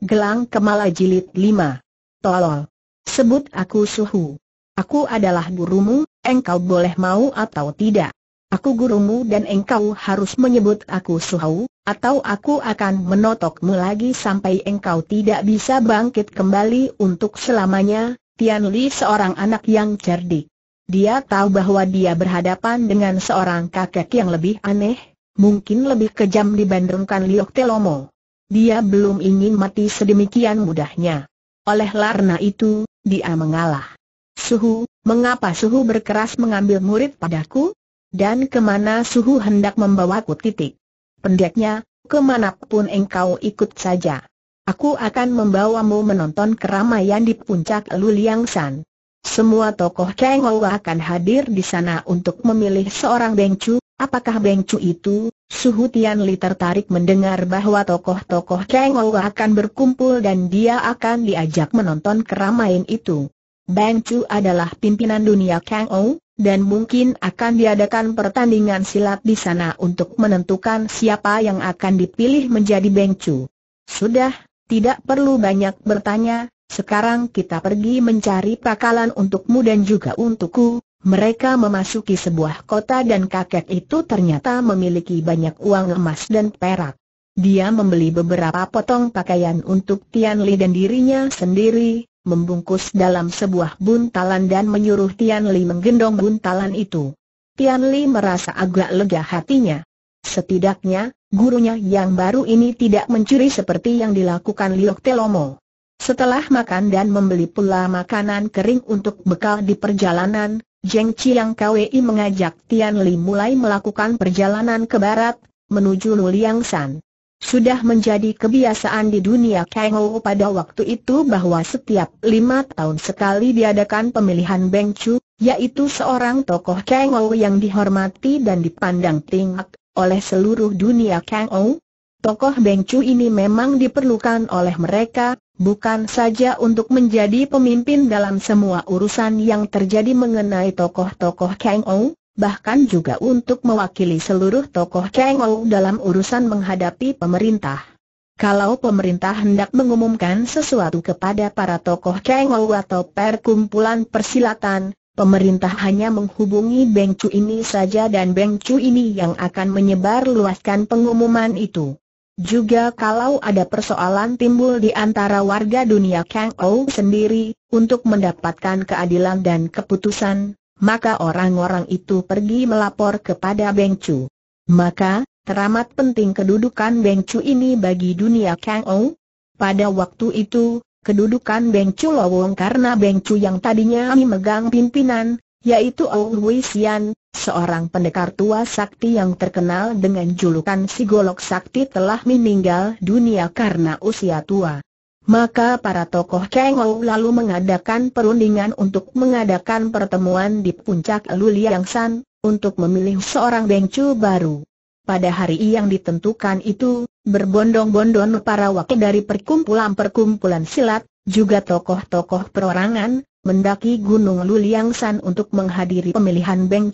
Gelang Kemala Jilid 5. Tolol. Sebut aku Suhu. Aku adalah gurumu, engkau boleh mau atau tidak. Aku gurumu dan engkau harus menyebut aku Suhu, atau aku akan menotokmu lagi sampai engkau tidak bisa bangkit kembali untuk selamanya, Tian Li seorang anak yang cerdik. Dia tahu bahwa dia berhadapan dengan seorang kakek yang lebih aneh, mungkin lebih kejam dibandingkan Liok Telomo. Dia belum ingin mati sedemikian mudahnya. Oleh karena itu, dia mengalah. Suhu, mengapa Suhu berkeras mengambil murid padaku? Dan kemana Suhu hendak membawaku titik? Pendeknya, kemanapun engkau ikut saja. Aku akan membawamu menonton keramaian di puncak Luliang San. Semua tokoh Kang Hou akan hadir di sana untuk memilih seorang Bengcu, apakah Bengcu itu, Suhu Tian Li tertarik mendengar bahwa tokoh-tokoh Kang Ou akan berkumpul dan dia akan diajak menonton keramaian itu. Bang Chu adalah pimpinan dunia Kang Ou, dan mungkin akan diadakan pertandingan silat di sana untuk menentukan siapa yang akan dipilih menjadi Bang Chu. Sudah, tidak perlu banyak bertanya, sekarang kita pergi mencari pakalan untukmu dan juga untukku, mereka memasuki sebuah kota dan kakek itu ternyata memiliki banyak uang emas dan perak. Dia membeli beberapa potong pakaian untuk Tian Li dan dirinya sendiri, membungkus dalam sebuah buntalan dan menyuruh Tian Li menggendong buntalan itu. Tian Li merasa agak lega hatinya. Setidaknya, gurunya yang baru ini tidak mencuri seperti yang dilakukan Liok Telomo. Setelah makan dan membeli pula makanan kering untuk bekal di perjalanan, Jeng Chiang Kwei mengajak Tian Li mulai melakukan perjalanan ke barat, menuju Luliang San. Sudah menjadi kebiasaan di dunia Ho pada waktu itu bahwa setiap lima tahun sekali diadakan pemilihan Beng Chu, yaitu seorang tokoh Ho yang dihormati dan dipandang tingkat oleh seluruh dunia Ho. Tokoh Beng ini memang diperlukan oleh mereka, bukan saja untuk menjadi pemimpin dalam semua urusan yang terjadi mengenai tokoh-tokoh Kang Ou, bahkan juga untuk mewakili seluruh tokoh Kang Ou dalam urusan menghadapi pemerintah. Kalau pemerintah hendak mengumumkan sesuatu kepada para tokoh Kang Ou atau perkumpulan persilatan, Pemerintah hanya menghubungi Beng ini saja dan Beng ini yang akan menyebar luaskan pengumuman itu. Juga kalau ada persoalan timbul di antara warga dunia Kang Ou sendiri, untuk mendapatkan keadilan dan keputusan, maka orang-orang itu pergi melapor kepada Beng Chu. Maka, teramat penting kedudukan Beng Chu ini bagi dunia Kang Ou. Pada waktu itu, kedudukan Beng Chu lowong karena Beng Chu yang tadinya memegang pimpinan, yaitu Hui Xian, seorang pendekar tua sakti yang terkenal dengan julukan si Golok Sakti telah meninggal dunia karena usia tua. Maka para tokoh Kang lalu mengadakan perundingan untuk mengadakan pertemuan di puncak Luliang San, untuk memilih seorang bengcu baru. Pada hari yang ditentukan itu, berbondong-bondong para wakil dari perkumpulan-perkumpulan silat, juga tokoh-tokoh perorangan, mendaki Gunung Luliangsan untuk menghadiri pemilihan Beng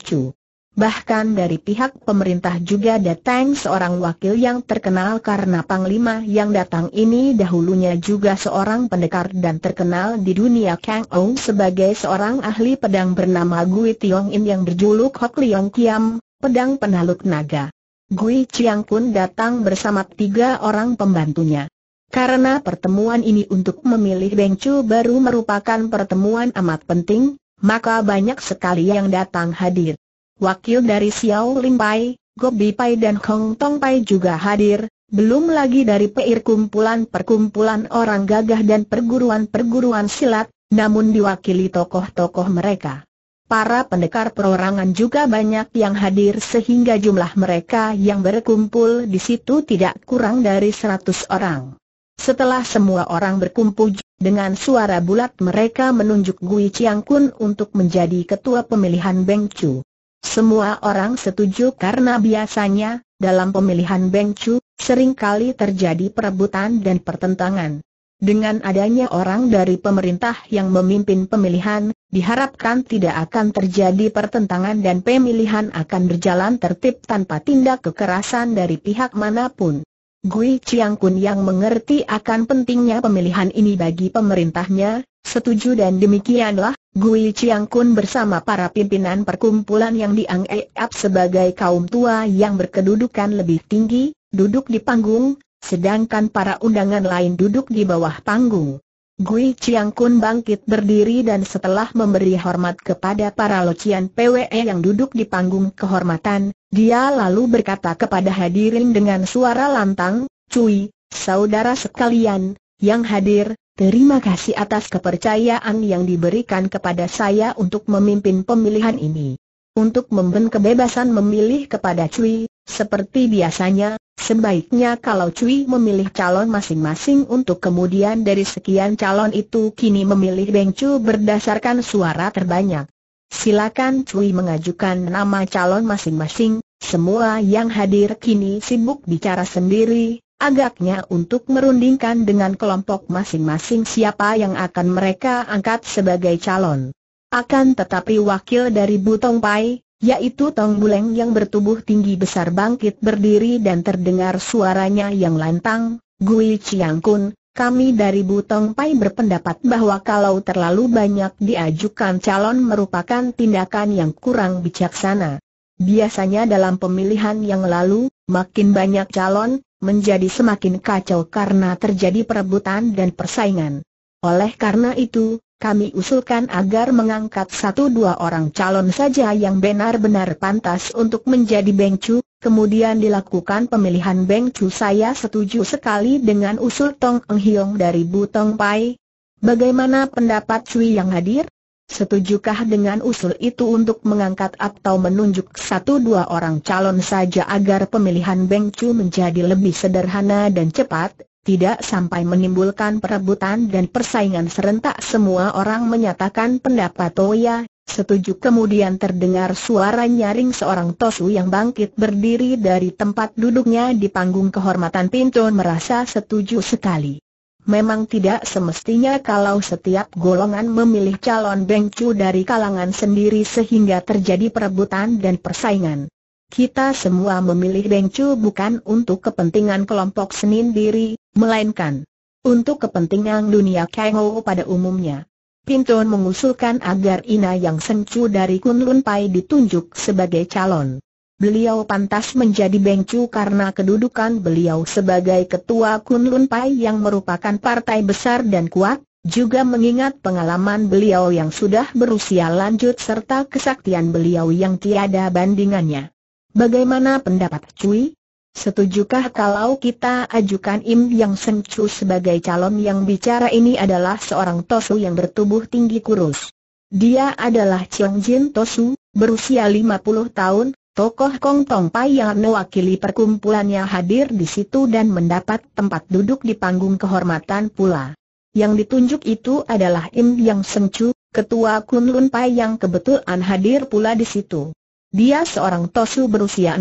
Bahkan dari pihak pemerintah juga datang seorang wakil yang terkenal karena Panglima yang datang ini dahulunya juga seorang pendekar dan terkenal di dunia Kang Ong sebagai seorang ahli pedang bernama Gui Tiong In yang berjuluk Hok Liong Kiam, pedang penaluk naga. Gui Chiang pun datang bersama tiga orang pembantunya. Karena pertemuan ini untuk memilih Beng Chu baru merupakan pertemuan amat penting, maka banyak sekali yang datang hadir. Wakil dari Xiao Lim Pai, Gobi Pai dan Hong Tong Pai juga hadir, belum lagi dari peir kumpulan-perkumpulan orang gagah dan perguruan-perguruan silat, namun diwakili tokoh-tokoh mereka. Para pendekar perorangan juga banyak yang hadir sehingga jumlah mereka yang berkumpul di situ tidak kurang dari 100 orang. Setelah semua orang berkumpul dengan suara bulat mereka menunjuk Gui Chiang Kun untuk menjadi ketua pemilihan Beng Chu. Semua orang setuju karena biasanya, dalam pemilihan Beng Chu, seringkali terjadi perebutan dan pertentangan. Dengan adanya orang dari pemerintah yang memimpin pemilihan, diharapkan tidak akan terjadi pertentangan dan pemilihan akan berjalan tertib tanpa tindak kekerasan dari pihak manapun. Gui Chiang Kun yang mengerti akan pentingnya pemilihan ini bagi pemerintahnya, setuju dan demikianlah, Gui Chiang Kun bersama para pimpinan perkumpulan yang dianggap sebagai kaum tua yang berkedudukan lebih tinggi, duduk di panggung, sedangkan para undangan lain duduk di bawah panggung. Gui Chiang Kun bangkit berdiri dan setelah memberi hormat kepada para locian PWE yang duduk di panggung kehormatan, dia lalu berkata kepada hadirin dengan suara lantang, Cui, saudara sekalian, yang hadir, terima kasih atas kepercayaan yang diberikan kepada saya untuk memimpin pemilihan ini untuk memberi kebebasan memilih kepada Cui, seperti biasanya, sebaiknya kalau Cui memilih calon masing-masing untuk kemudian dari sekian calon itu kini memilih Beng Cu berdasarkan suara terbanyak. Silakan Cui mengajukan nama calon masing-masing, semua yang hadir kini sibuk bicara sendiri, agaknya untuk merundingkan dengan kelompok masing-masing siapa yang akan mereka angkat sebagai calon. Akan tetapi wakil dari Butong Pai, yaitu Tong Buleng yang bertubuh tinggi besar bangkit berdiri dan terdengar suaranya yang lantang, Gui Chiang Kun, kami dari Butong Pai berpendapat bahwa kalau terlalu banyak diajukan calon merupakan tindakan yang kurang bijaksana. Biasanya dalam pemilihan yang lalu, makin banyak calon, menjadi semakin kacau karena terjadi perebutan dan persaingan. Oleh karena itu, kami usulkan agar mengangkat satu dua orang calon saja yang benar-benar pantas untuk menjadi bengcu, kemudian dilakukan pemilihan bengcu saya setuju sekali dengan usul Tong Eng Hiong dari Bu Tong Pai. Bagaimana pendapat Cui yang hadir? Setujukah dengan usul itu untuk mengangkat atau menunjuk satu dua orang calon saja agar pemilihan bengcu menjadi lebih sederhana dan cepat? tidak sampai menimbulkan perebutan dan persaingan serentak semua orang menyatakan pendapat Toya, oh setuju kemudian terdengar suara nyaring seorang Tosu yang bangkit berdiri dari tempat duduknya di panggung kehormatan pintu merasa setuju sekali. Memang tidak semestinya kalau setiap golongan memilih calon bengcu dari kalangan sendiri sehingga terjadi perebutan dan persaingan. Kita semua memilih bengcu bukan untuk kepentingan kelompok sendiri, melainkan untuk kepentingan dunia kaiho pada umumnya. Pintun mengusulkan agar Ina yang sencu dari Kunlun Pai ditunjuk sebagai calon. Beliau pantas menjadi bengcu karena kedudukan beliau sebagai ketua Kunlun Pai yang merupakan partai besar dan kuat, juga mengingat pengalaman beliau yang sudah berusia lanjut serta kesaktian beliau yang tiada bandingannya. Bagaimana pendapat Cui? Setujukah kalau kita ajukan Im Yang Chu sebagai calon yang bicara ini adalah seorang Tosu yang bertubuh tinggi kurus? Dia adalah Chiong Jin Tosu, berusia 50 tahun, tokoh Kong Tong Pai yang mewakili perkumpulannya hadir di situ dan mendapat tempat duduk di panggung kehormatan pula. Yang ditunjuk itu adalah Im Yang Chu, ketua Kunlun Pai yang kebetulan hadir pula di situ. Dia seorang tosu berusia 65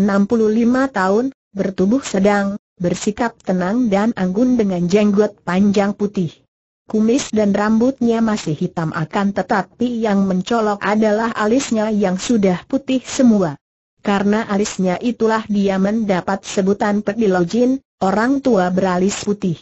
tahun, bertubuh sedang, bersikap tenang dan anggun dengan jenggot panjang putih. Kumis dan rambutnya masih hitam akan tetapi yang mencolok adalah alisnya yang sudah putih semua. Karena alisnya itulah dia mendapat sebutan pedilojin, orang tua beralis putih.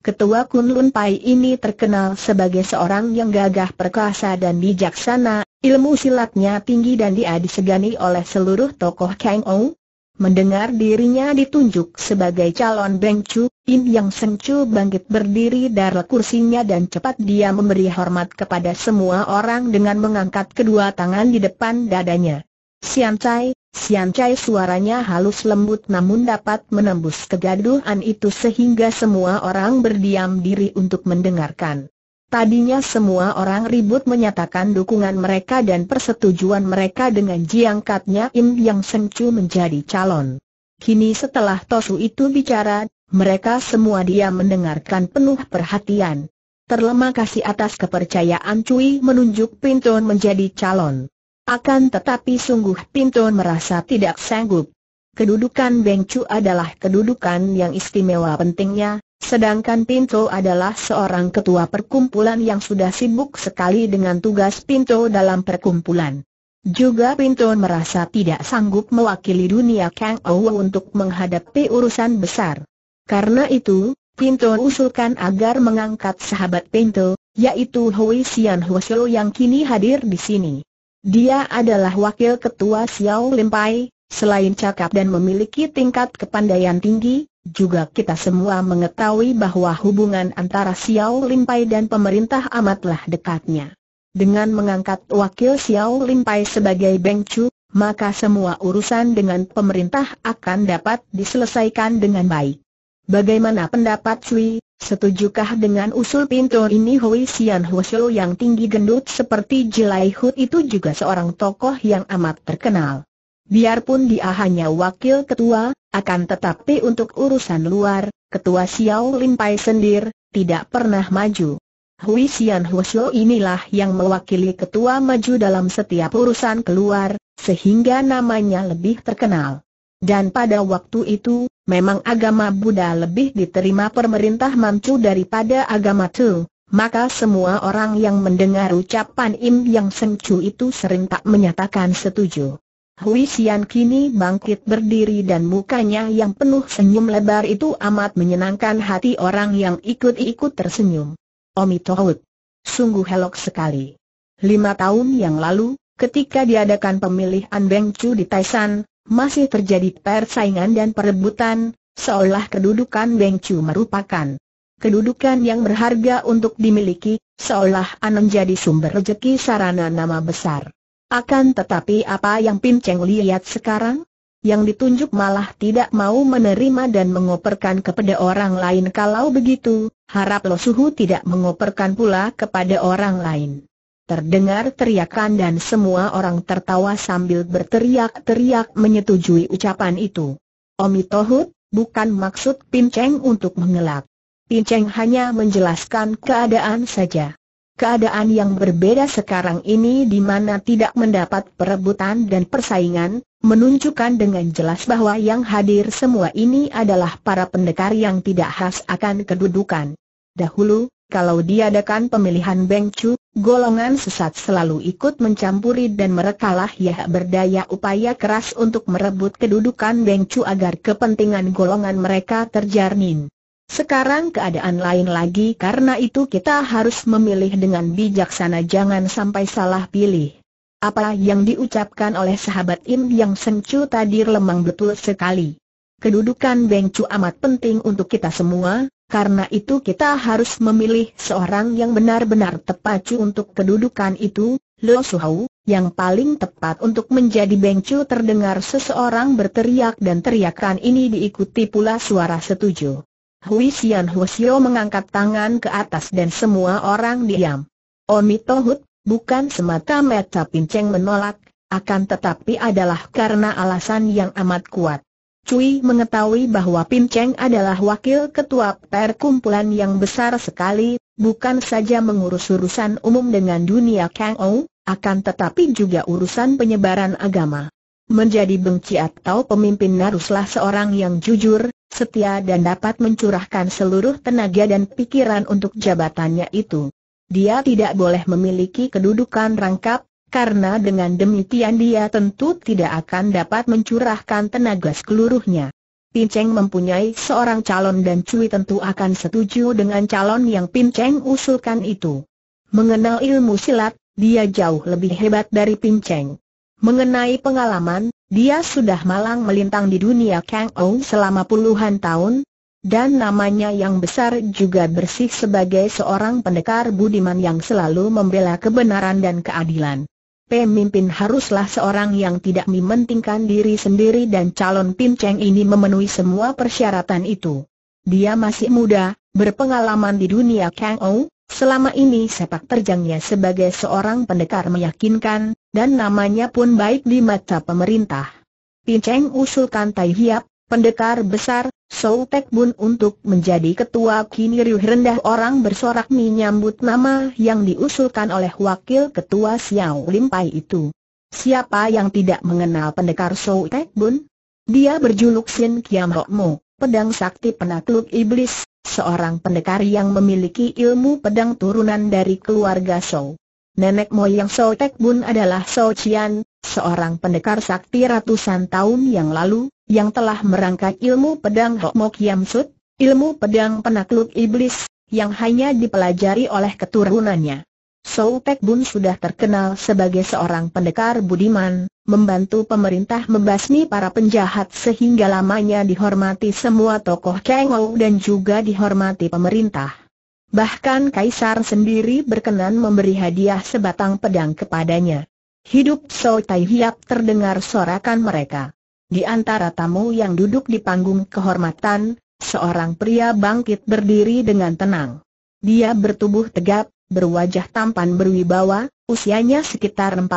Ketua Kunlun Pai ini terkenal sebagai seorang yang gagah perkasa dan bijaksana, ilmu silatnya tinggi dan dia disegani oleh seluruh tokoh Kang Ong, Mendengar dirinya ditunjuk sebagai calon Beng Chu, In Yang Seng Chu bangkit berdiri dari kursinya dan cepat dia memberi hormat kepada semua orang dengan mengangkat kedua tangan di depan dadanya. Sian Chai, Sian Chai suaranya halus lembut namun dapat menembus kegaduhan itu sehingga semua orang berdiam diri untuk mendengarkan. Tadinya semua orang ribut menyatakan dukungan mereka dan persetujuan mereka dengan jiangkatnya Im Yang senju menjadi calon. Kini setelah Tosu itu bicara, mereka semua dia mendengarkan penuh perhatian. Terlemah kasih atas kepercayaan Cui menunjuk Pinton menjadi calon. Akan tetapi sungguh Pinton merasa tidak sanggup kedudukan Beng Chu adalah kedudukan yang istimewa pentingnya, sedangkan Pinto adalah seorang ketua perkumpulan yang sudah sibuk sekali dengan tugas Pinto dalam perkumpulan. Juga Pinto merasa tidak sanggup mewakili dunia Kang Ou untuk menghadapi urusan besar. Karena itu, Pinto usulkan agar mengangkat sahabat Pinto, yaitu Hui Xian Huo yang kini hadir di sini. Dia adalah wakil ketua Xiao Limpai, Selain cakap dan memiliki tingkat kepandaian tinggi, juga kita semua mengetahui bahwa hubungan antara Xiao Limpai dan pemerintah amatlah dekatnya. Dengan mengangkat wakil Xiao Limpai sebagai Beng maka semua urusan dengan pemerintah akan dapat diselesaikan dengan baik. Bagaimana pendapat Sui? Setujukah dengan usul pintu ini Hui Xian Shou yang tinggi gendut seperti Jilai Hu itu juga seorang tokoh yang amat terkenal. Biarpun dia hanya wakil ketua, akan tetapi untuk urusan luar, ketua Xiao Lim Pai sendiri tidak pernah maju. Hui Xian Huo inilah yang mewakili ketua maju dalam setiap urusan keluar, sehingga namanya lebih terkenal. Dan pada waktu itu, memang agama Buddha lebih diterima pemerintah Manchu daripada agama Tu, maka semua orang yang mendengar ucapan Im Yang Sencu itu sering tak menyatakan setuju. Hui Xian kini bangkit berdiri dan mukanya yang penuh senyum lebar itu amat menyenangkan hati orang yang ikut-ikut tersenyum. Omi Tohut. Sungguh helok sekali. Lima tahun yang lalu, ketika diadakan pemilihan Beng Chu di Taisan, masih terjadi persaingan dan perebutan, seolah kedudukan Beng Chu merupakan kedudukan yang berharga untuk dimiliki, seolah anon jadi sumber rejeki sarana nama besar. Akan tetapi apa yang Pin Cheng lihat sekarang? Yang ditunjuk malah tidak mau menerima dan mengoperkan kepada orang lain kalau begitu, harap Lo Suhu tidak mengoperkan pula kepada orang lain. Terdengar teriakan dan semua orang tertawa sambil berteriak-teriak menyetujui ucapan itu. Omi Tohut, bukan maksud Pin Cheng untuk mengelak. Pin Cheng hanya menjelaskan keadaan saja keadaan yang berbeda sekarang ini di mana tidak mendapat perebutan dan persaingan, menunjukkan dengan jelas bahwa yang hadir semua ini adalah para pendekar yang tidak khas akan kedudukan. Dahulu, kalau diadakan pemilihan Bengcu, golongan sesat selalu ikut mencampuri dan merekalah ya berdaya upaya keras untuk merebut kedudukan Bengcu agar kepentingan golongan mereka terjarnin. Sekarang keadaan lain lagi karena itu kita harus memilih dengan bijaksana jangan sampai salah pilih. Apa yang diucapkan oleh sahabat Im yang sengcu tadi lemang betul sekali. Kedudukan Beng Cu amat penting untuk kita semua, karena itu kita harus memilih seorang yang benar-benar tepacu untuk kedudukan itu, Lo Suhau, yang paling tepat untuk menjadi Beng Cu terdengar seseorang berteriak dan teriakan ini diikuti pula suara setuju. Hui Xian mengangkat tangan ke atas dan semua orang diam. Omi Tohut, bukan semata-mata Pinceng menolak, akan tetapi adalah karena alasan yang amat kuat. Cui mengetahui bahwa Pinceng adalah wakil ketua perkumpulan yang besar sekali, bukan saja mengurus urusan umum dengan dunia Kang Ou, akan tetapi juga urusan penyebaran agama. Menjadi benci atau pemimpin haruslah seorang yang jujur, setia dan dapat mencurahkan seluruh tenaga dan pikiran untuk jabatannya itu. Dia tidak boleh memiliki kedudukan rangkap, karena dengan demikian dia tentu tidak akan dapat mencurahkan tenaga seluruhnya. Pinceng mempunyai seorang calon dan Cui tentu akan setuju dengan calon yang Pinceng usulkan itu. Mengenal ilmu silat, dia jauh lebih hebat dari Pinceng. Mengenai pengalaman, dia sudah malang melintang di dunia Kang selama puluhan tahun, dan namanya yang besar juga bersih sebagai seorang pendekar budiman yang selalu membela kebenaran dan keadilan. Pemimpin haruslah seorang yang tidak mementingkan diri sendiri dan calon pincang ini memenuhi semua persyaratan itu. Dia masih muda, berpengalaman di dunia Kang Selama ini sepak terjangnya sebagai seorang pendekar meyakinkan, dan namanya pun baik di mata pemerintah. Pinceng usulkan Tai Hiap, pendekar besar, Sou Tek Bun untuk menjadi ketua kini riuh rendah orang bersorak menyambut nama yang diusulkan oleh wakil ketua Xiao Lim Pai itu. Siapa yang tidak mengenal pendekar Sou Tek Bun? Dia berjuluk Sin Kiam Rok Mo, pedang sakti penakluk iblis, seorang pendekar yang memiliki ilmu pedang turunan dari keluarga Sou. Nenek moyang So Tek Bun adalah So Cian, seorang pendekar sakti ratusan tahun yang lalu, yang telah merangkai ilmu pedang Hok Mok Yam Sut, ilmu pedang penakluk iblis, yang hanya dipelajari oleh keturunannya. So Tek Bun sudah terkenal sebagai seorang pendekar budiman, membantu pemerintah membasmi para penjahat sehingga lamanya dihormati semua tokoh Kengou dan juga dihormati pemerintah. Bahkan Kaisar sendiri berkenan memberi hadiah sebatang pedang kepadanya. Hidup So Tai Hiap terdengar sorakan mereka. Di antara tamu yang duduk di panggung kehormatan, seorang pria bangkit berdiri dengan tenang. Dia bertubuh tegap, berwajah tampan berwibawa, usianya sekitar 40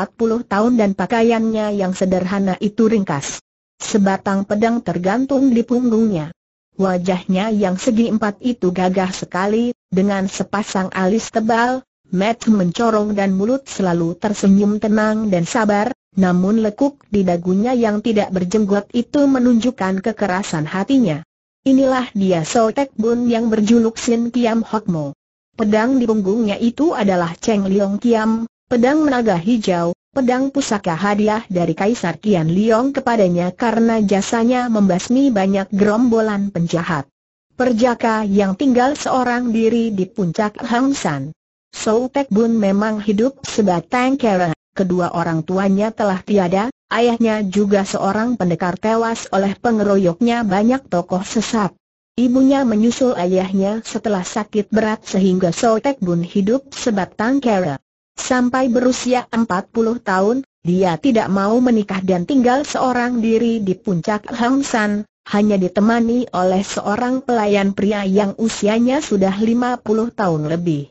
tahun dan pakaiannya yang sederhana itu ringkas. Sebatang pedang tergantung di punggungnya. Wajahnya yang segi empat itu gagah sekali, dengan sepasang alis tebal, Matt mencorong dan mulut selalu tersenyum tenang dan sabar, namun lekuk di dagunya yang tidak berjenggot itu menunjukkan kekerasan hatinya. Inilah dia So Bun yang berjuluk Sin Kiam Hok Mo. Pedang di punggungnya itu adalah Cheng Liong Kiam, pedang menaga hijau, pedang pusaka hadiah dari Kaisar Kian Liong kepadanya karena jasanya membasmi banyak gerombolan penjahat. Perjaka yang tinggal seorang diri di puncak Hang San. Sou Tek Bun memang hidup sebatang kera, kedua orang tuanya telah tiada, ayahnya juga seorang pendekar tewas oleh pengeroyoknya banyak tokoh sesat. Ibunya menyusul ayahnya setelah sakit berat sehingga Tek Bun hidup sebatang kera. Sampai berusia 40 tahun, dia tidak mau menikah dan tinggal seorang diri di puncak Hang San, hanya ditemani oleh seorang pelayan pria yang usianya sudah 50 tahun lebih.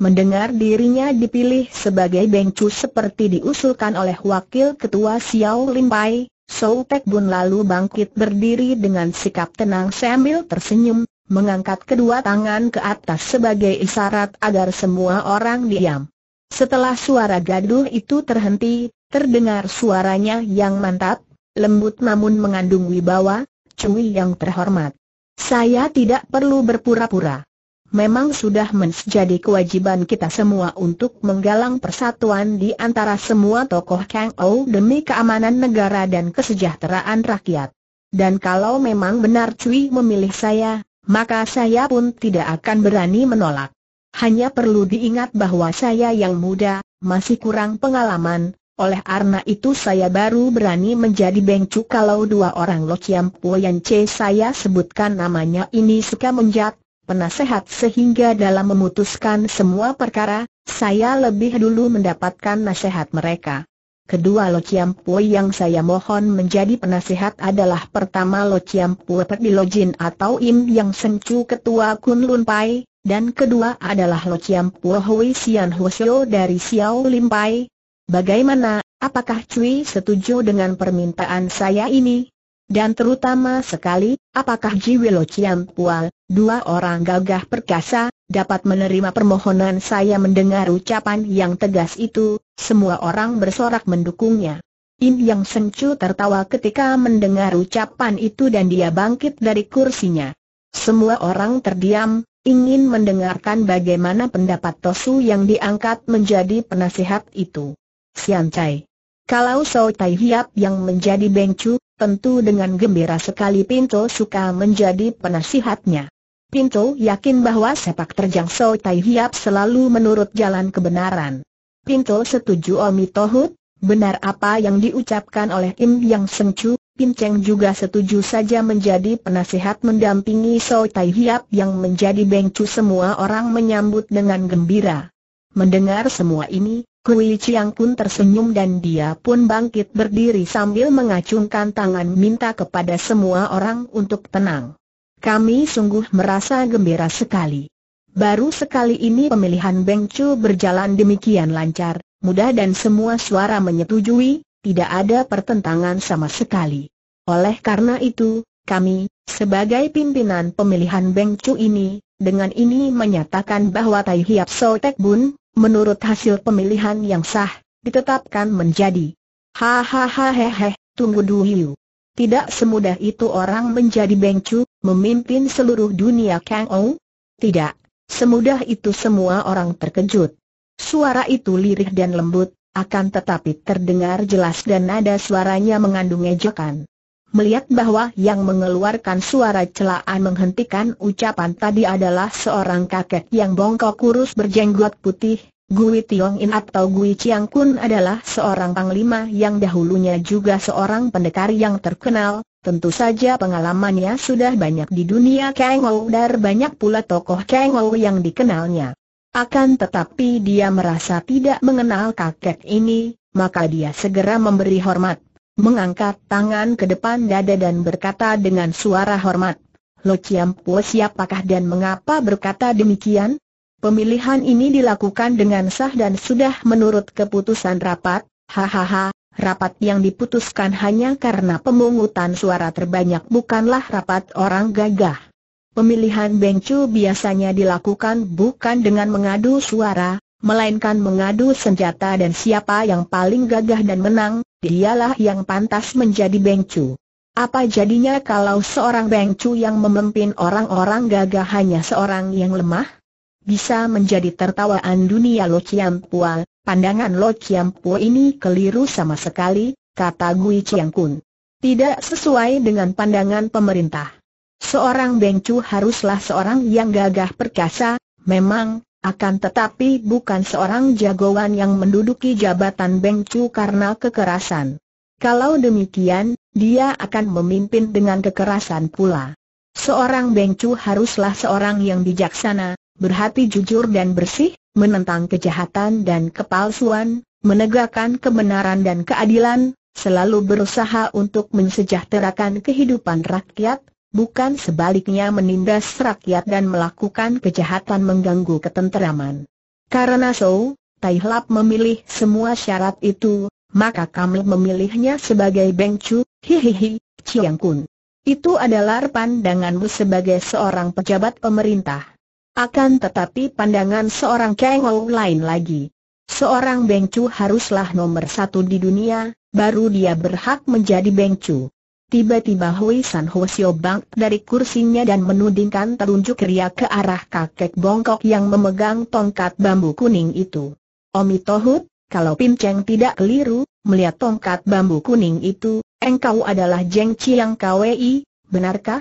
Mendengar dirinya dipilih sebagai bengcu seperti diusulkan oleh Wakil Ketua Xiao Limpai, Sou Tek Bun lalu bangkit berdiri dengan sikap tenang sambil tersenyum, mengangkat kedua tangan ke atas sebagai isyarat agar semua orang diam. Setelah suara gaduh itu terhenti, terdengar suaranya yang mantap, lembut namun mengandung wibawa, Cui yang terhormat. Saya tidak perlu berpura-pura. Memang sudah menjadi kewajiban kita semua untuk menggalang persatuan di antara semua tokoh Kang Ou demi keamanan negara dan kesejahteraan rakyat. Dan kalau memang benar Cui memilih saya, maka saya pun tidak akan berani menolak. Hanya perlu diingat bahwa saya yang muda, masih kurang pengalaman, oleh karena itu saya baru berani menjadi bengcu kalau dua orang Lo Chiam Yan C saya sebutkan namanya ini suka menjat, penasehat sehingga dalam memutuskan semua perkara, saya lebih dulu mendapatkan nasihat mereka. Kedua Lo Chiam Pui yang saya mohon menjadi penasehat adalah pertama Lo Chiam Pui Jin atau Im Yang Sencu Ketua Kun Lun Pai, dan kedua adalah Lo Chiam Puo Hui Sian dari Xiao Limpai. Bagaimana, apakah Cui setuju dengan permintaan saya ini? Dan terutama sekali, apakah Jiwi Lo Chiam Pual, dua orang gagah perkasa, dapat menerima permohonan saya mendengar ucapan yang tegas itu, semua orang bersorak mendukungnya. In Yang Sencu tertawa ketika mendengar ucapan itu dan dia bangkit dari kursinya. Semua orang terdiam, ingin mendengarkan bagaimana pendapat Tosu yang diangkat menjadi penasihat itu. Sian Cai. Kalau So Tai Hiap yang menjadi Bengcu, tentu dengan gembira sekali Pinto suka menjadi penasihatnya. Pinto yakin bahwa sepak terjang So Tai Hiap selalu menurut jalan kebenaran. Pinto setuju Omi Tohut, benar apa yang diucapkan oleh Im Yang Sengcu, Pinceng juga setuju saja menjadi penasehat mendampingi So Tai Hiap yang menjadi bengcu semua orang menyambut dengan gembira. Mendengar semua ini, Kui Chiang pun tersenyum dan dia pun bangkit berdiri sambil mengacungkan tangan minta kepada semua orang untuk tenang. Kami sungguh merasa gembira sekali. Baru sekali ini pemilihan Chu berjalan demikian lancar, mudah dan semua suara menyetujui, tidak ada pertentangan sama sekali. Oleh karena itu, kami, sebagai pimpinan pemilihan Beng Cu ini, dengan ini menyatakan bahwa Tai Hiap So Tek Bun, menurut hasil pemilihan yang sah, ditetapkan menjadi Hahaha tunggu dulu. Tidak semudah itu orang menjadi bengcu, memimpin seluruh dunia Kang Ou. Tidak, semudah itu semua orang terkejut. Suara itu lirih dan lembut, akan tetapi terdengar jelas dan nada suaranya mengandung ejekan. Melihat bahwa yang mengeluarkan suara celaan menghentikan ucapan tadi adalah seorang kakek yang bongkok kurus berjenggot putih, Gui Tiong In atau Gui Chiang Kun adalah seorang panglima yang dahulunya juga seorang pendekar yang terkenal, tentu saja pengalamannya sudah banyak di dunia Kang Ou dan banyak pula tokoh Kang Ou yang dikenalnya. Akan tetapi dia merasa tidak mengenal kakek ini, maka dia segera memberi hormat. Mengangkat tangan ke depan dada dan berkata dengan suara hormat, Lo Chiampo siapakah dan mengapa berkata demikian? Pemilihan ini dilakukan dengan sah dan sudah menurut keputusan rapat, hahaha, rapat yang diputuskan hanya karena pemungutan suara terbanyak bukanlah rapat orang gagah. Pemilihan bengcu biasanya dilakukan bukan dengan mengadu suara, melainkan mengadu senjata dan siapa yang paling gagah dan menang, dialah yang pantas menjadi bengcu. Apa jadinya kalau seorang bengcu yang memimpin orang-orang gagah hanya seorang yang lemah? Bisa menjadi tertawaan dunia Lo Chiang Pua, pandangan Lo Chiang Pua ini keliru sama sekali, kata Gui Chiang Kun. Tidak sesuai dengan pandangan pemerintah. Seorang Bengcu haruslah seorang yang gagah perkasa, memang, akan tetapi bukan seorang jagoan yang menduduki jabatan Bengcu karena kekerasan. Kalau demikian, dia akan memimpin dengan kekerasan pula. Seorang Bengcu haruslah seorang yang bijaksana, berhati jujur dan bersih, menentang kejahatan dan kepalsuan, menegakkan kebenaran dan keadilan, selalu berusaha untuk mensejahterakan kehidupan rakyat, bukan sebaliknya menindas rakyat dan melakukan kejahatan mengganggu ketenteraman. Karena So, Tai Lap memilih semua syarat itu, maka kami memilihnya sebagai Beng Chu, hihihi, Chiang Kun. Itu adalah pandanganmu sebagai seorang pejabat pemerintah. Akan tetapi pandangan seorang Kang Ou lain lagi. Seorang Bengcu haruslah nomor satu di dunia, baru dia berhak menjadi Bengcu. Tiba-tiba Hui San Hwasyo Bang dari kursinya dan menudingkan telunjuk ria ke arah kakek bongkok yang memegang tongkat bambu kuning itu. Omi Tohut, kalau Pin Cheng tidak keliru, melihat tongkat bambu kuning itu, engkau adalah Jeng Chiang Kwei, benarkah?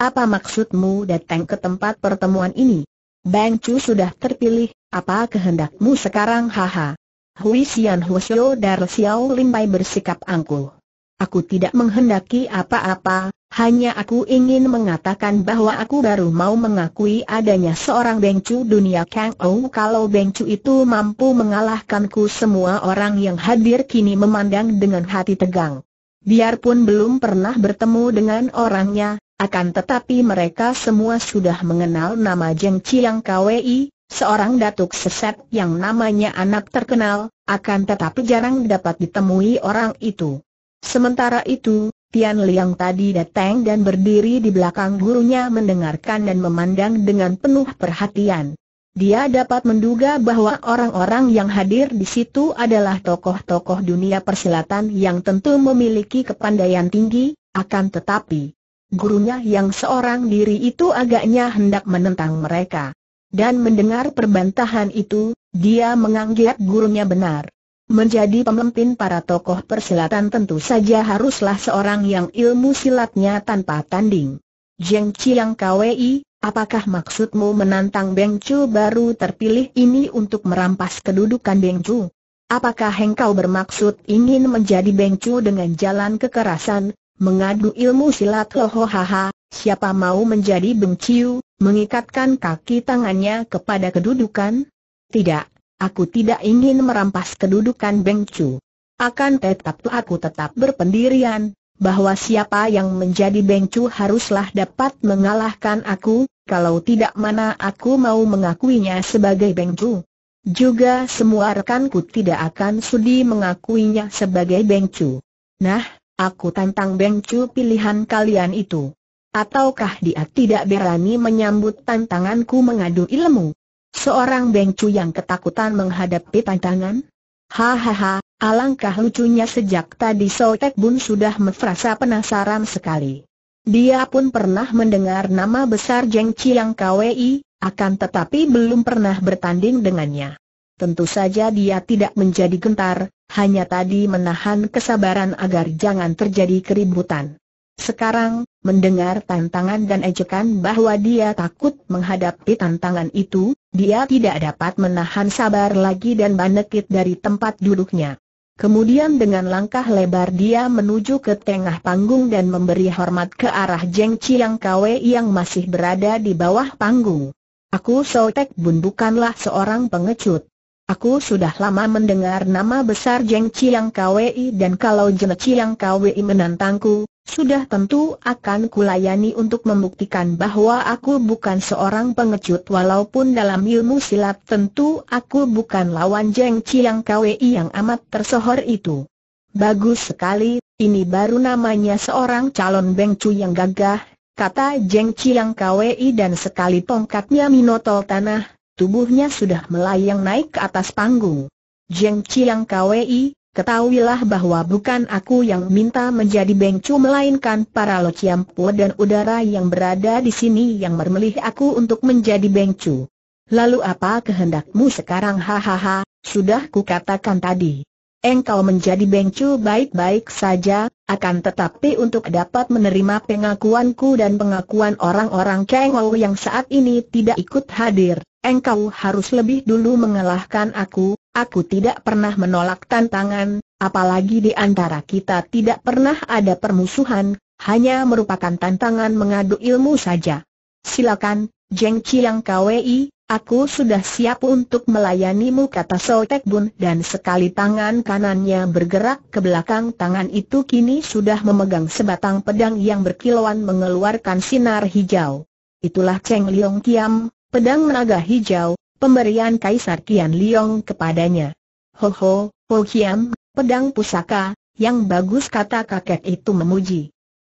Apa maksudmu datang ke tempat pertemuan ini? Bang Chu sudah terpilih, apa kehendakmu sekarang haha? Hui Sian Hwasyo Dar Xiao Limpai bersikap angkuh. Aku tidak menghendaki apa-apa, hanya aku ingin mengatakan bahwa aku baru mau mengakui adanya seorang Bengcu dunia Kang Ou kalau Bengcu itu mampu mengalahkanku semua orang yang hadir kini memandang dengan hati tegang. Biarpun belum pernah bertemu dengan orangnya, akan tetapi mereka semua sudah mengenal nama Jeng Chiang Kwei, seorang datuk sesat yang namanya anak terkenal, akan tetapi jarang dapat ditemui orang itu. Sementara itu, Tian Liang tadi datang dan berdiri di belakang gurunya mendengarkan dan memandang dengan penuh perhatian. Dia dapat menduga bahwa orang-orang yang hadir di situ adalah tokoh-tokoh dunia persilatan yang tentu memiliki kepandaian tinggi, akan tetapi gurunya yang seorang diri itu agaknya hendak menentang mereka. Dan mendengar perbantahan itu, dia menganggap gurunya benar. Menjadi pemimpin para tokoh persilatan tentu saja haruslah seorang yang ilmu silatnya tanpa tanding. Jeng Chiang Kwei, apakah maksudmu menantang Beng Chu baru terpilih ini untuk merampas kedudukan Beng Chu? Apakah engkau bermaksud ingin menjadi Beng Chu dengan jalan kekerasan, mengadu ilmu silat lohohaha, siapa mau menjadi Beng Chiu, mengikatkan kaki tangannya kepada kedudukan? Tidak, Aku tidak ingin merampas kedudukan Beng Chu. Akan tetapi aku tetap berpendirian, bahwa siapa yang menjadi Beng Chu haruslah dapat mengalahkan aku, kalau tidak mana aku mau mengakuinya sebagai Beng Chu. Juga semua rekanku tidak akan sudi mengakuinya sebagai Beng Chu. Nah, aku tantang Beng Chu pilihan kalian itu. Ataukah dia tidak berani menyambut tantanganku mengadu ilmu? Seorang bengcu yang ketakutan menghadapi tantangan? Hahaha, alangkah lucunya sejak tadi Sotek Bun sudah merasa penasaran sekali. Dia pun pernah mendengar nama besar Jeng Chiang KWI, akan tetapi belum pernah bertanding dengannya. Tentu saja dia tidak menjadi gentar, hanya tadi menahan kesabaran agar jangan terjadi keributan. Sekarang, mendengar tantangan dan ejekan bahwa dia takut menghadapi tantangan itu, dia tidak dapat menahan sabar lagi dan banekit dari tempat duduknya. Kemudian dengan langkah lebar dia menuju ke tengah panggung dan memberi hormat ke arah Jeng Chiang Kwe yang masih berada di bawah panggung. Aku Sotek Bun bukanlah seorang pengecut. Aku sudah lama mendengar nama besar Jeng Chiang Kwe dan kalau Jeng Chiang Kwe menantangku, sudah tentu akan kulayani untuk membuktikan bahwa aku bukan seorang pengecut walaupun dalam ilmu silat tentu aku bukan lawan Jeng Chiang Kwei yang amat tersohor itu. Bagus sekali, ini baru namanya seorang calon bengcu yang gagah, kata Jeng Chiang Kwei dan sekali tongkatnya minotol tanah, tubuhnya sudah melayang naik ke atas panggung. Jeng Chiang Kwei, Ketahuilah bahwa bukan aku yang minta menjadi bengcu melainkan para lociampu dan udara yang berada di sini yang memilih aku untuk menjadi bengcu. Lalu apa kehendakmu sekarang hahaha, sudah kukatakan tadi. Engkau menjadi bengcu baik-baik saja, akan tetapi untuk dapat menerima pengakuanku dan pengakuan orang-orang Kengou yang saat ini tidak ikut hadir, engkau harus lebih dulu mengalahkan aku, Aku tidak pernah menolak tantangan, apalagi di antara kita tidak pernah ada permusuhan, hanya merupakan tantangan mengadu ilmu saja. Silakan, Jeng Chiang Kwei, aku sudah siap untuk melayanimu kata Tek Bun dan sekali tangan kanannya bergerak ke belakang tangan itu kini sudah memegang sebatang pedang yang berkilauan mengeluarkan sinar hijau. Itulah Cheng Liong Kiam, pedang naga hijau, pemberian Kaisar Kian Liong kepadanya. Ho ho, Ho Kiam, pedang pusaka, yang bagus kata kakek itu memuji.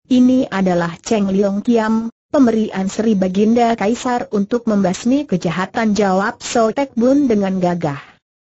Ini adalah Cheng Liong Kiam, pemberian Sri Baginda Kaisar untuk membasmi kejahatan jawab So Tek Bun dengan gagah.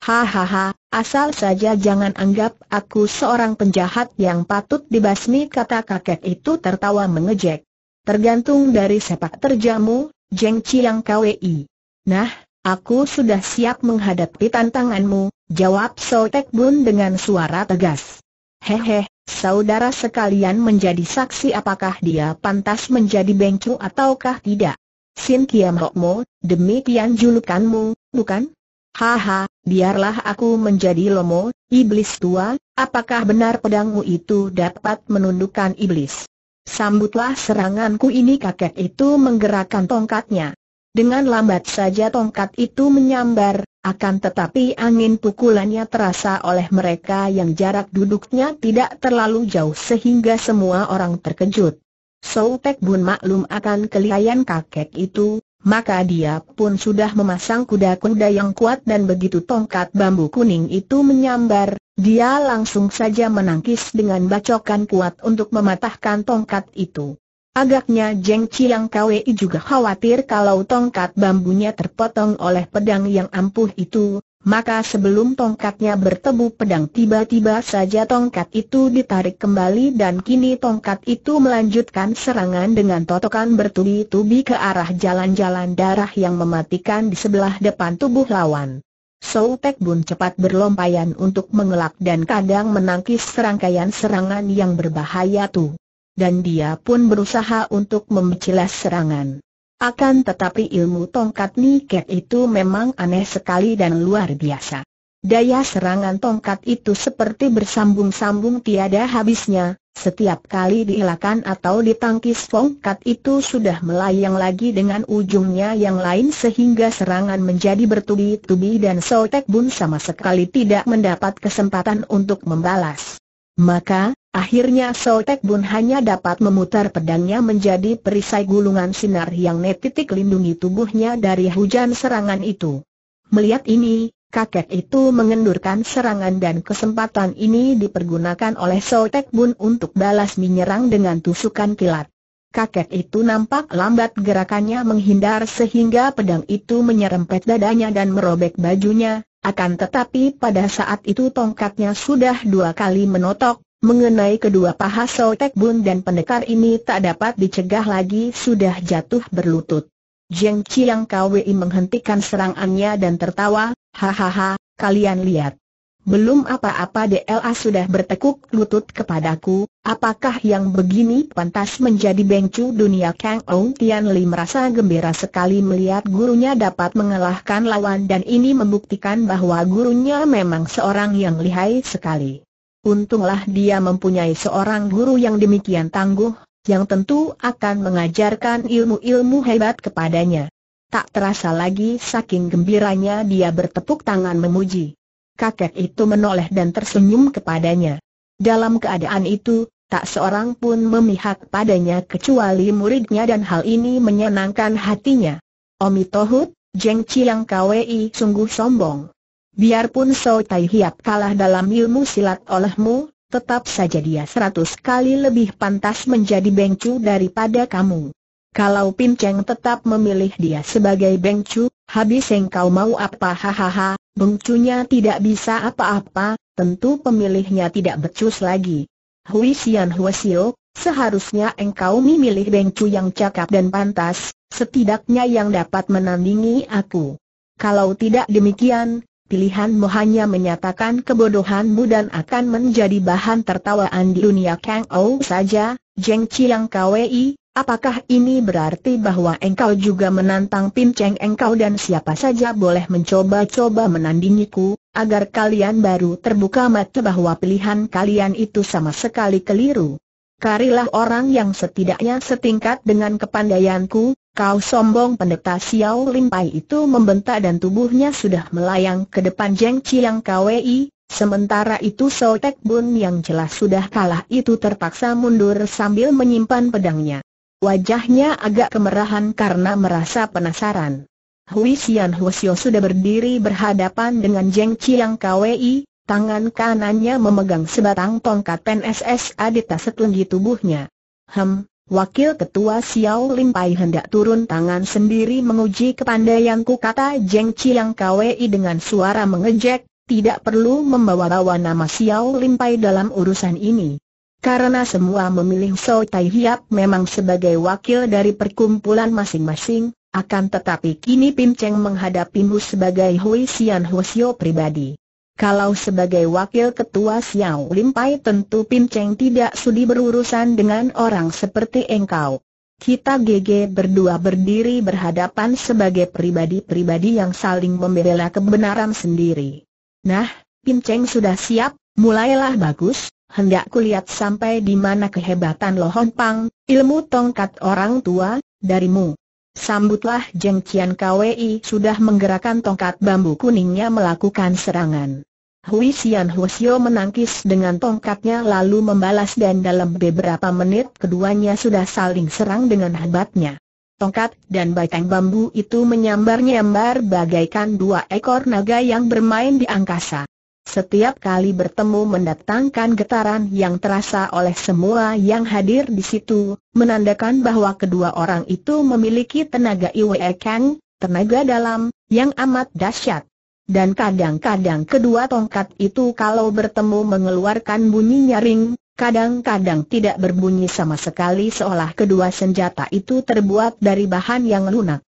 Hahaha, asal saja jangan anggap aku seorang penjahat yang patut dibasmi kata kakek itu tertawa mengejek. Tergantung dari sepak terjamu, Jeng Chiang KWI. Nah, Aku sudah siap menghadapi tantanganmu, jawab Sotek Bun dengan suara tegas. Hehe, saudara sekalian menjadi saksi apakah dia pantas menjadi bengcu ataukah tidak. Sin Kiam Hokmo, demikian julukanmu, bukan? Haha, biarlah aku menjadi lomo, iblis tua, apakah benar pedangmu itu dapat menundukkan iblis? Sambutlah seranganku ini kakek itu menggerakkan tongkatnya. Dengan lambat saja tongkat itu menyambar, akan tetapi angin pukulannya terasa oleh mereka yang jarak duduknya tidak terlalu jauh sehingga semua orang terkejut. Soutek Bun maklum akan kelihayan kakek itu, maka dia pun sudah memasang kuda-kuda yang kuat dan begitu tongkat bambu kuning itu menyambar, dia langsung saja menangkis dengan bacokan kuat untuk mematahkan tongkat itu. Agaknya Jeng Chiang Kwei juga khawatir kalau tongkat bambunya terpotong oleh pedang yang ampuh itu, maka sebelum tongkatnya bertemu pedang tiba-tiba saja tongkat itu ditarik kembali dan kini tongkat itu melanjutkan serangan dengan totokan bertubi-tubi ke arah jalan-jalan darah yang mematikan di sebelah depan tubuh lawan. Sou Tek Bun cepat berlompayan untuk mengelak dan kadang menangkis serangkaian serangan yang berbahaya itu dan dia pun berusaha untuk membilas serangan. Akan tetapi ilmu tongkat niket itu memang aneh sekali dan luar biasa. Daya serangan tongkat itu seperti bersambung-sambung tiada habisnya, setiap kali diilakan atau ditangkis tongkat itu sudah melayang lagi dengan ujungnya yang lain sehingga serangan menjadi bertubi-tubi dan Sotek Bun sama sekali tidak mendapat kesempatan untuk membalas. Maka, akhirnya Soltek Bun hanya dapat memutar pedangnya menjadi perisai gulungan sinar yang netitik lindungi tubuhnya dari hujan serangan itu. Melihat ini, kakek itu mengendurkan serangan dan kesempatan ini dipergunakan oleh Soltek Bun untuk balas menyerang dengan tusukan kilat. Kakek itu nampak lambat gerakannya menghindar sehingga pedang itu menyerempet dadanya dan merobek bajunya, akan tetapi pada saat itu tongkatnya sudah dua kali menotok, mengenai kedua paha Sotek Bun dan pendekar ini tak dapat dicegah lagi sudah jatuh berlutut. Jeng Chiang Kwei menghentikan serangannya dan tertawa, hahaha, kalian lihat. Belum apa-apa DLA sudah bertekuk lutut kepadaku, apakah yang begini pantas menjadi bengcu dunia Kang Ong Tian Li merasa gembira sekali melihat gurunya dapat mengalahkan lawan dan ini membuktikan bahwa gurunya memang seorang yang lihai sekali. Untunglah dia mempunyai seorang guru yang demikian tangguh, yang tentu akan mengajarkan ilmu-ilmu hebat kepadanya. Tak terasa lagi saking gembiranya dia bertepuk tangan memuji kakek itu menoleh dan tersenyum kepadanya. Dalam keadaan itu, tak seorang pun memihak padanya kecuali muridnya dan hal ini menyenangkan hatinya. Omi Tohut, Jeng Chiang Kwei sungguh sombong. Biarpun So Tai Hiap kalah dalam ilmu silat olehmu, tetap saja dia seratus kali lebih pantas menjadi Chu daripada kamu. Kalau Pin Cheng tetap memilih dia sebagai Chu, Habis engkau mau apa hahaha, bengcunya tidak bisa apa-apa, tentu pemilihnya tidak becus lagi. Hui Xian Huasio, seharusnya engkau memilih bengcu yang cakap dan pantas, setidaknya yang dapat menandingi aku. Kalau tidak demikian, pilihanmu hanya menyatakan kebodohanmu dan akan menjadi bahan tertawaan di dunia Kang Ou saja, Jeng Chiang Kwei, Apakah ini berarti bahwa engkau juga menantang pinceng engkau dan siapa saja boleh mencoba-coba menandingiku, agar kalian baru terbuka mata bahwa pilihan kalian itu sama sekali keliru? Karilah orang yang setidaknya setingkat dengan kepandaianku, kau sombong pendeta Xiao Limpai itu membentak dan tubuhnya sudah melayang ke depan Jeng Chiang Kwei, sementara itu Sotek Bun yang jelas sudah kalah itu terpaksa mundur sambil menyimpan pedangnya. Wajahnya agak kemerahan karena merasa penasaran. Hui Xian Huosio sudah berdiri berhadapan dengan Jeng Chiang Kwei, tangan kanannya memegang sebatang tongkat pen SSA di tas setinggi tubuhnya. Hem, Wakil Ketua Xiao Lim Pai hendak turun tangan sendiri menguji kepandaianku kata Jeng Chiang Kwei dengan suara mengejek, tidak perlu membawa-bawa nama Xiao Lim Pai dalam urusan ini. Karena semua memilih So Tai Hiap memang sebagai wakil dari perkumpulan masing-masing, akan tetapi kini Pim Cheng menghadapimu sebagai Hui Xian Hwasyo pribadi. Kalau sebagai wakil ketua Xiao Lim Pai tentu Pim Cheng tidak sudi berurusan dengan orang seperti engkau. Kita GG berdua berdiri berhadapan sebagai pribadi-pribadi yang saling membela kebenaran sendiri. Nah, Pim Cheng sudah siap, mulailah bagus, hendak kulihat sampai di mana kehebatan Hong Pang, ilmu tongkat orang tua, darimu. Sambutlah Jeng Kian Kwei sudah menggerakkan tongkat bambu kuningnya melakukan serangan. Hui Xian Husio menangkis dengan tongkatnya lalu membalas dan dalam beberapa menit keduanya sudah saling serang dengan hebatnya. Tongkat dan batang bambu itu menyambar-nyambar bagaikan dua ekor naga yang bermain di angkasa. Setiap kali bertemu mendatangkan getaran yang terasa oleh semua yang hadir di situ, menandakan bahwa kedua orang itu memiliki tenaga Iwe Kang, tenaga dalam, yang amat dahsyat. Dan kadang-kadang kedua tongkat itu kalau bertemu mengeluarkan bunyi nyaring, kadang-kadang tidak berbunyi sama sekali seolah kedua senjata itu terbuat dari bahan yang lunak.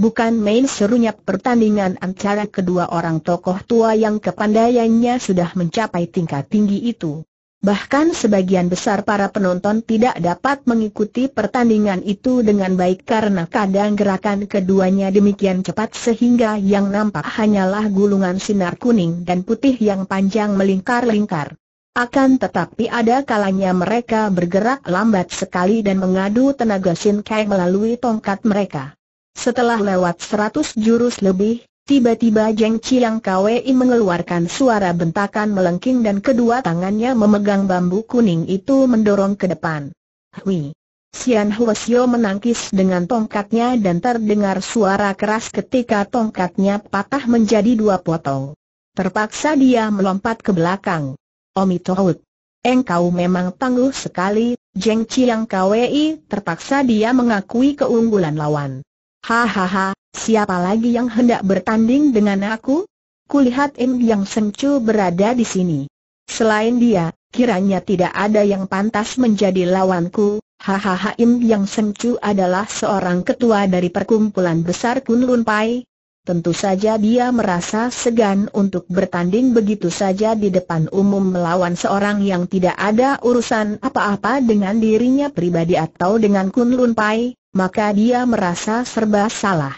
Bukan main serunya pertandingan antara kedua orang tokoh tua yang kepandaiannya sudah mencapai tingkat tinggi itu. Bahkan sebagian besar para penonton tidak dapat mengikuti pertandingan itu dengan baik karena kadang gerakan keduanya demikian cepat sehingga yang nampak hanyalah gulungan sinar kuning dan putih yang panjang melingkar-lingkar. Akan tetapi ada kalanya mereka bergerak lambat sekali dan mengadu tenaga Sin Kai melalui tongkat mereka. Setelah lewat seratus jurus lebih, tiba-tiba Jeng Chiang Kwei mengeluarkan suara bentakan melengking dan kedua tangannya memegang bambu kuning itu mendorong ke depan. Hui! Sian Huasio menangkis dengan tongkatnya dan terdengar suara keras ketika tongkatnya patah menjadi dua potong. Terpaksa dia melompat ke belakang. Omi Tohut, engkau memang tangguh sekali, Jeng Chiang Kwei terpaksa dia mengakui keunggulan lawan. Hahaha, siapa lagi yang hendak bertanding dengan aku? Kulihat Im Yang Sencu berada di sini. Selain dia, kiranya tidak ada yang pantas menjadi lawanku. Hahaha Im Yang Sencu adalah seorang ketua dari perkumpulan besar Kunlun Pai. Tentu saja dia merasa segan untuk bertanding begitu saja di depan umum melawan seorang yang tidak ada urusan apa-apa dengan dirinya pribadi atau dengan Kunlun Pai maka dia merasa serba salah.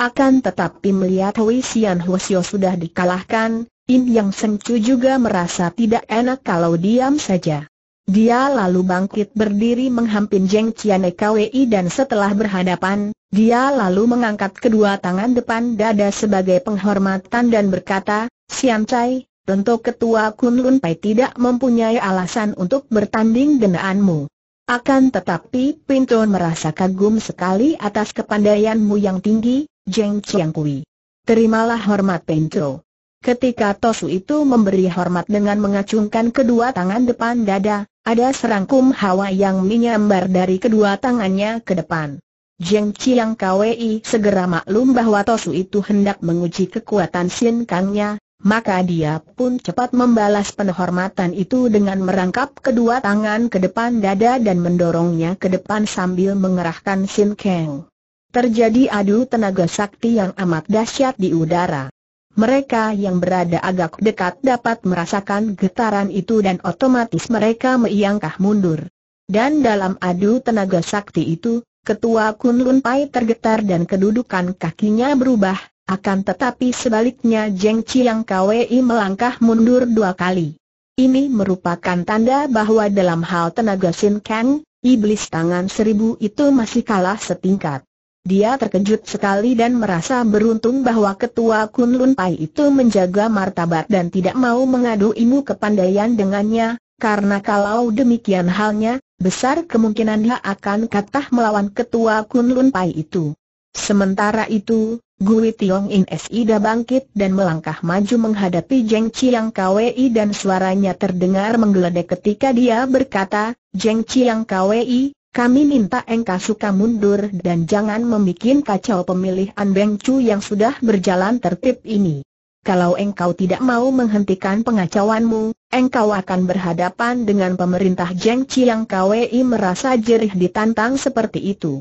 Akan tetapi melihat Hui Xian Hwasyo sudah dikalahkan, In Yang senju juga merasa tidak enak kalau diam saja. Dia lalu bangkit berdiri menghampin Jeng Cian Kwei dan setelah berhadapan, dia lalu mengangkat kedua tangan depan dada sebagai penghormatan dan berkata, Sian Cai, tentu ketua Kun Lun Pai tidak mempunyai alasan untuk bertanding denganmu. Akan tetapi Pintu merasa kagum sekali atas kepandaianmu yang tinggi, Jeng Chiang Kui. Terimalah hormat Pinto. Ketika Tosu itu memberi hormat dengan mengacungkan kedua tangan depan dada, ada serangkum hawa yang menyambar dari kedua tangannya ke depan. Jeng Chiang Kui segera maklum bahwa Tosu itu hendak menguji kekuatan Sin Kangnya, maka dia pun cepat membalas penghormatan itu dengan merangkap kedua tangan ke depan dada dan mendorongnya ke depan sambil mengerahkan Sin Kang. Terjadi adu tenaga sakti yang amat dahsyat di udara. Mereka yang berada agak dekat dapat merasakan getaran itu dan otomatis mereka meiangkah mundur. Dan dalam adu tenaga sakti itu, ketua Kun Lun Pai tergetar dan kedudukan kakinya berubah, akan tetapi sebaliknya Jeng Chiang Kwei melangkah mundur dua kali. Ini merupakan tanda bahwa dalam hal tenaga Sin Kang, iblis tangan seribu itu masih kalah setingkat. Dia terkejut sekali dan merasa beruntung bahwa ketua Kun Lun Pai itu menjaga martabat dan tidak mau mengadu ilmu kepandaian dengannya, karena kalau demikian halnya, besar kemungkinan dia akan katah melawan ketua Kun Lun Pai itu. Sementara itu, Gui Tiong In Sida bangkit dan melangkah maju menghadapi Jeng Chiang Kwei dan suaranya terdengar menggeledek ketika dia berkata, Jeng Chiang Kwei, kami minta engkau suka mundur dan jangan membuat kacau pemilihan Beng Chu yang sudah berjalan tertib ini. Kalau engkau tidak mau menghentikan pengacauanmu, engkau akan berhadapan dengan pemerintah Jeng Chiang Kwei merasa jerih ditantang seperti itu.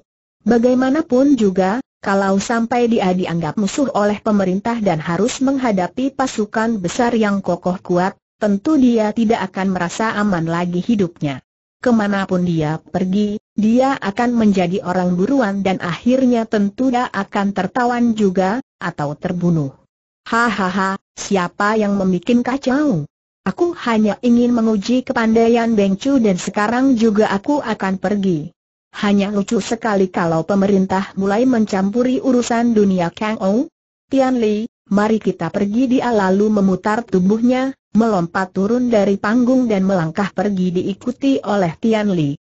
Bagaimanapun juga, kalau sampai dia dianggap musuh oleh pemerintah dan harus menghadapi pasukan besar yang kokoh kuat, tentu dia tidak akan merasa aman lagi hidupnya. Kemanapun dia pergi, dia akan menjadi orang buruan dan akhirnya tentu dia akan tertawan juga, atau terbunuh. Hahaha, siapa yang membuat kacau? Aku hanya ingin menguji kepandaian Bengcu dan sekarang juga aku akan pergi. Hanya lucu sekali kalau pemerintah mulai mencampuri urusan dunia Kang Ou. Tian Li, mari kita pergi dia lalu memutar tubuhnya, melompat turun dari panggung dan melangkah pergi diikuti oleh Tian Li.